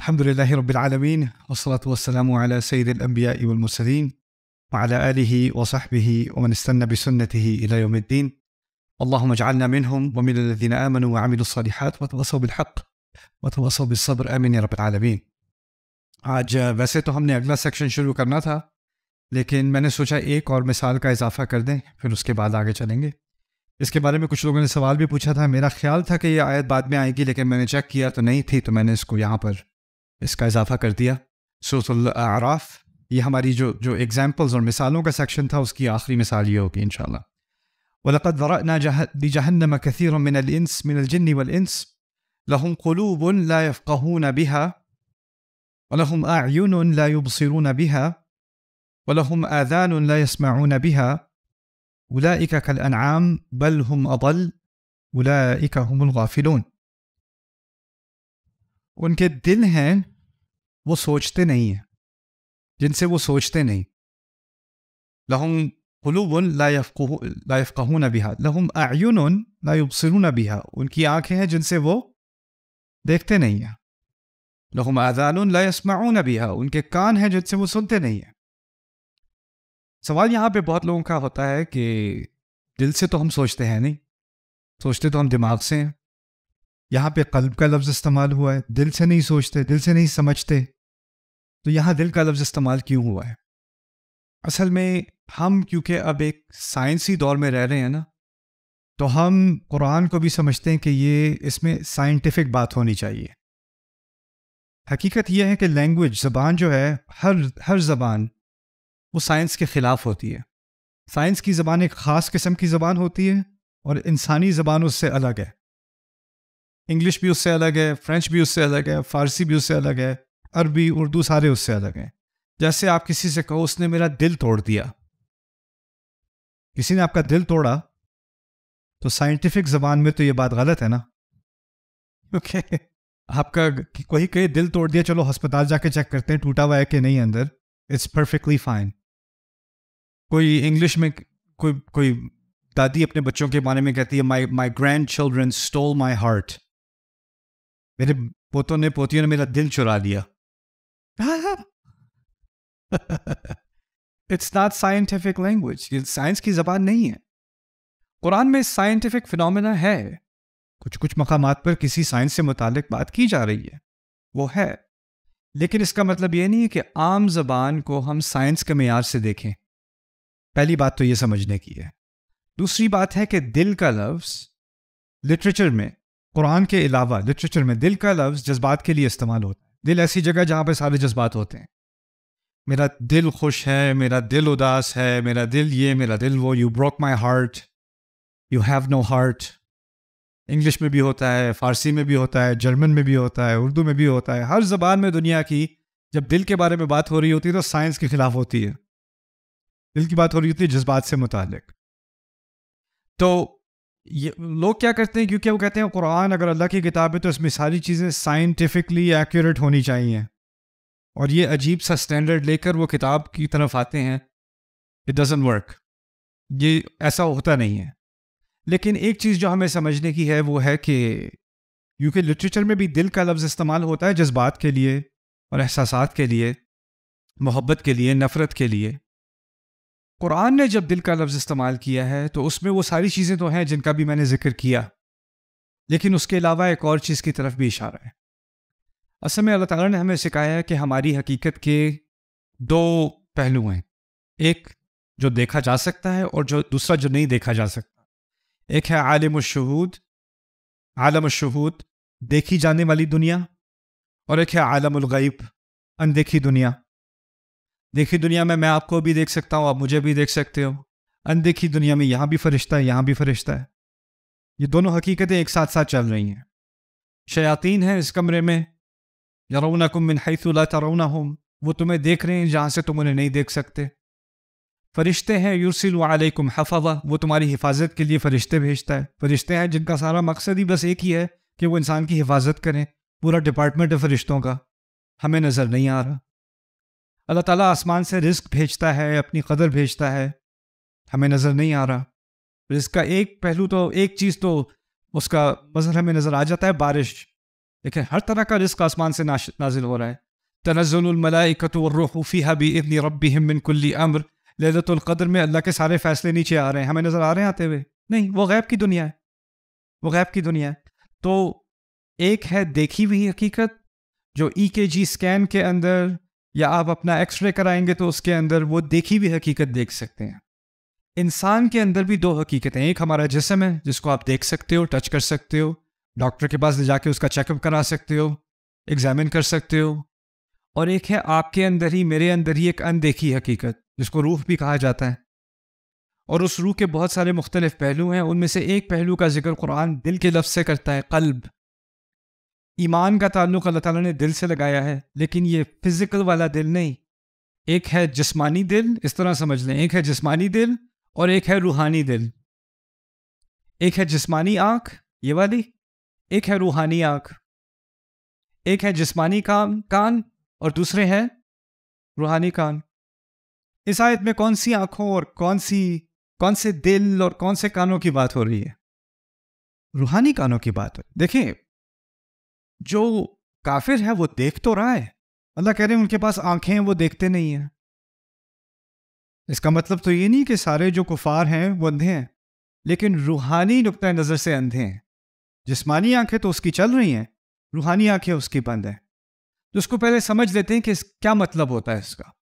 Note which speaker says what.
Speaker 1: الحمد لله رب العالمين والصلاة والسلام على سيد الأنبياء والمرسلين وعلى آله وصحبه ومن استنى بسنته إلى يوم الدين اللهم اجعلنا منهم ومن الذين آمنوا وعملوا الصالحات وتواصوا بالحق وتواصوا بالصبر آمين يا رب العالمين آج ویسے تو ہم نے اگلا سیکشن شروع کرنا تھا لیکن میں نے سوچا ایک اور مثال کا اضافہ کر دیں پھر اس کے بعد آگے چلیں گے اس کے بارے میں کچھ لوگوں نے سوال بھی پوچھا تھا میرا خیال تھا کہ یہ آیت بعد میں آئے گی لیکن میں نے چیک کیا تو نہیں تھی تو میں نے اس کو یہاں پر اس کا इसका इजाफा कर दिया सूरतल आराफ ये हमारी जो जो एग्जाम्पल्स और मिसालों का सेक्शन था उसकी आखिरी मिसाल ये होगी इन ولقد ذرأنا لجهنم كثيرا من الإنس من الجن والإنس لهم قلوب لا يفقهون بها ولهم أعين لا يبصرون بها ولهم آذان لا يسمعون بها أولئك كالأنعام بل هم أضل أولئك هم الغافلون उनके दिल हैं वो सोचते नहीं हैं जिनसे वो सोचते नहीं लहुम हलूबन लाइफ कहूँ बिहा लहुम आयुन लाइब सिरू बिहा उनकी आंखें हैं जिनसे वो देखते नहीं हैं लहुम आजान लायसमाऊन बिहा उनके कान हैं जिनसे वो सुनते नहीं हैं सवाल यहाँ पे बहुत लोगों का होता है कि दिल से तो हम सोचते हैं नहीं सोचते तो हम दिमाग से हैं यहाँ पे कल्ब का लफ्ज़ इस्तेमाल हुआ है दिल से नहीं सोचते दिल से नहीं समझते तो यहाँ दिल का लफ्ज़ इस्तेमाल क्यों हुआ है असल में हम क्योंकि अब एक साइंसी दौर में रह रहे हैं ना तो हम कुरान को भी समझते हैं कि ये इसमें साइंटिफिक बात होनी चाहिए हकीकत यह है कि लैंग्वेज ज़बान जो है हर हर ज़बान वो साइंस के ख़िलाफ़ होती है साइंस की ज़बान एक ख़ास किस्म की ज़बान होती है और इंसानी ज़बान उससे अलग है इंग्लिश भी उससे अलग है फ्रेंच भी उससे अलग है फारसी भी उससे अलग है अरबी उर्दू सारे उससे अलग हैं जैसे आप किसी से कहो उसने मेरा दिल तोड़ दिया किसी ने आपका दिल तोड़ा तो साइंटिफिक जबान में तो ये बात गलत है ना ओके okay. आपका कोई कहे दिल तोड़ दिया चलो अस्पताल जाके चेक करते हैं टूटा हुआ है कि नहीं अंदर इट्स परफेक्टली फाइन कोई इंग्लिश में कोई कोई दादी अपने बच्चों के बारे में कहती है my my grand children stole my heart मेरे पोतों ने पोतियों ने मेरा दिल चुरा लिया इट्स नॉट साइंटिफिक लैंग्वेज ये साइंस की जबान नहीं है कुरान में साइंटिफिक फिनोमेना है कुछ कुछ मकाम पर किसी साइंस से मुतक बात की जा रही है वो है लेकिन इसका मतलब ये नहीं है कि आम जबान को हम साइंस के मैार से देखें पहली बात तो ये समझने की है दूसरी बात है कि दिल का लफ्ज़ लिटरेचर में कुरान के अलावा लिटरेचर में दिल का लफ्ज़ जज्बात के लिए इस्तेमाल होता है दिल ऐसी जगह जहाँ पर सारे जज्बात होते हैं मेरा दिल खुश है मेरा दिल उदास है मेरा दिल ये मेरा दिल वो you broke my heart you have no heart English में भी होता है फ़ारसी में भी होता है जर्मन में भी होता है उर्दू में भी होता है हर ज़बान में दुनिया की जब दिल के बारे में बात हो रही होती है तो साइंस के ख़िलाफ़ होती है दिल की बात हो रही होती है जज्बात से मुतक तो ये लोग क्या करते हैं क्योंकि वो कहते हैं कुरान अगर अल्लाह की किताब है तो इसमें सारी चीज़ें साइंटिफिकली एक्यूरेट होनी चाहिए और ये अजीब सा स्टैंडर्ड लेकर वो किताब की तरफ आते हैं इट डजेंट वर्क ये ऐसा होता नहीं है लेकिन एक चीज़ जो हमें समझने की है वो है कि यूके लिटरेचर में भी दिल का लफ्ज़ इस्तेमाल होता है जज्बात के लिए और एहसास के लिए मोहब्बत के लिए नफ़रत के लिए कुरान ने जब दिल का लफ्ज़ इस्तेमाल किया है तो उसमें वो सारी चीज़ें तो हैं जिनका भी मैंने जिक्र किया लेकिन उसके अलावा एक और चीज़ की तरफ भी इशारा है असल में अल्लाह ताला ने हमें सिखाया है कि हमारी हकीकत के दो पहलू हैं एक जो देखा जा सकता है और जो दूसरा जो नहीं देखा जा सकता एक है आलम शहूद आलम शहूद देखी जाने वाली दुनिया और एक है आलम गैब अनदेखी दुनिया देखी दुनिया में मैं आपको भी देख सकता हूँ आप मुझे भी देख सकते हो अनदेखी दुनिया में यहाँ भी फरिश्ता है यहाँ भी फरिश्ता है ये दोनों हकीकतें एक साथ साथ चल रही हैं शयातीन हैं इस कमरे में यरौना कुम मिन तरौना हम वो तुम्हें देख रहे हैं जहाँ से तुम उन्हें नहीं देख सकते फरिश्ते हैं यूसिल वालेकुम हफावा वो तुम्हारी हिफाजत के लिए फरिश्ते भेजता है फरिश्ते हैं जिनका सारा मकसद ही बस एक ही है कि वो इंसान की हिफाजत करें पूरा डिपार्टमेंट है फरिश्तों का हमें नज़र नहीं आ रहा अल्लाह ताला आसमान से रिस्क भेजता है अपनी कदर भेजता है हमें नज़र नहीं आ रहा रिस्क का एक पहलू तो एक चीज़ तो उसका मजर हमें नज़र आ जाता है बारिश लेकिन हर तरह का रिस्क आसमान से नाजिल हो रहा है तनज़ुलमलाकतरफ़ी हबी इबनी रबी हमकुल्ली अम्र लतुल्क़दर में अल्लाह के सारे फैसले नीचे आ रहे हैं हमें नज़र आ रहे हैं आते हुए नहीं वो गैब की दुनिया है वो गैब की दुनिया है तो एक है देखी हुई हकीकत जो ई के जी स्कैन के अंदर या आप अपना एक्सरे कराएंगे तो उसके अंदर वो देखी हुई हकीकत देख सकते हैं इंसान के अंदर भी दो हकीकतें एक हमारा जिसम है जिसको आप देख सकते हो टच कर सकते हो डॉक्टर के पास ले जाके उसका चेकअप करा सकते हो एग्जामिन कर सकते हो और एक है आपके अंदर ही मेरे अंदर ही एक अनदेखी हकीकत जिसको रूह भी कहा जाता है और उस रूह के बहुत सारे मुख्तलिफ पहलू हैं उनमें से एक पहलू का जिक्र कुरान दिल के लफ्ज़ से करता है कल्ब ईमान का ताल्लुक अल्लाह ताला ने दिल से लगाया है लेकिन ये फिज़िकल वाला दिल नहीं एक है जिस्मानी दिल इस तरह समझ लें एक है जिस्मानी दिल और एक है रूहानी दिल एक है जिस्मानी आंख ये वाली एक है रूहानी आंख एक है जिस्मानी काम कान और दूसरे हैं रूहानी कान इस आयत में कौन सी आंखों और कौन सी कौन से दिल और कौन से कानों की बात हो रही है रूहानी कानों की बात हो देखें जो काफिर है वो देख तो रहा है अल्लाह कह रहे हैं उनके पास आंखें हैं वो देखते नहीं हैं इसका मतलब तो ये नहीं कि सारे जो कुफार हैं वो अंधे हैं लेकिन रूहानी नुक़ नज़र से अंधे हैं जिसमानी आंखें तो उसकी चल रही हैं रूहानी आंखें उसकी बंद हैं तो उसको पहले समझ लेते हैं कि क्या मतलब होता है इसका